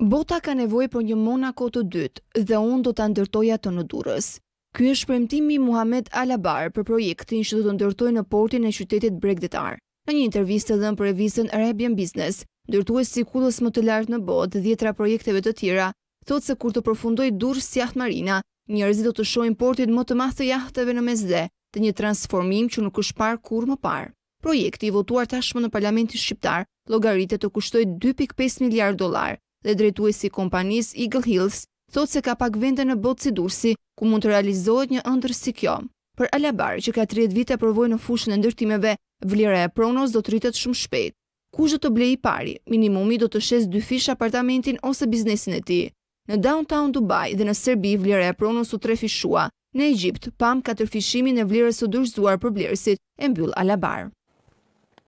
Bota ka nevoj për një mona koto dytë dhe unë do të ndërtoja të në durës. Ky është përëmtimi Muhammed Alabar për projektin që do të ndërtoj në portin e qytetit bregdetar. Në një intervjistë dhe në për evisën Arabian Business, dërtu e si më të lartë në botë dhe djetra projekteve të tjera, thotë se kur të përfundoj durës si jahtë marina, njërëzit do të shojnë portin më të mahtë të jahtëve në mesde të një transformim që nuk është par kur më parë. Projekti i votuar tashmë në parlamentin shqiptar, logaritet të kushtoj 2.5 miliard dolarë, dhe drejtuesi kompanis Eagle Hills thot se ka pak vende në botë si dursi, ku mund të realizohet një ëndër si kjo. Për Alabar, që ka 30 vite provoj në fushën e ndërtimeve, vlira e pronos do të rritet shumë shpejt. Kush do të blej i pari, minimumi do të shes dy fish apartamentin ose biznesin e ti. Në downtown Dubai dhe në Serbi, vlira e pronos u tre fishua. Në Egjipt, pam ka tërfishimin e vlirës u dërzuar për blerësit e mbyll Alabar.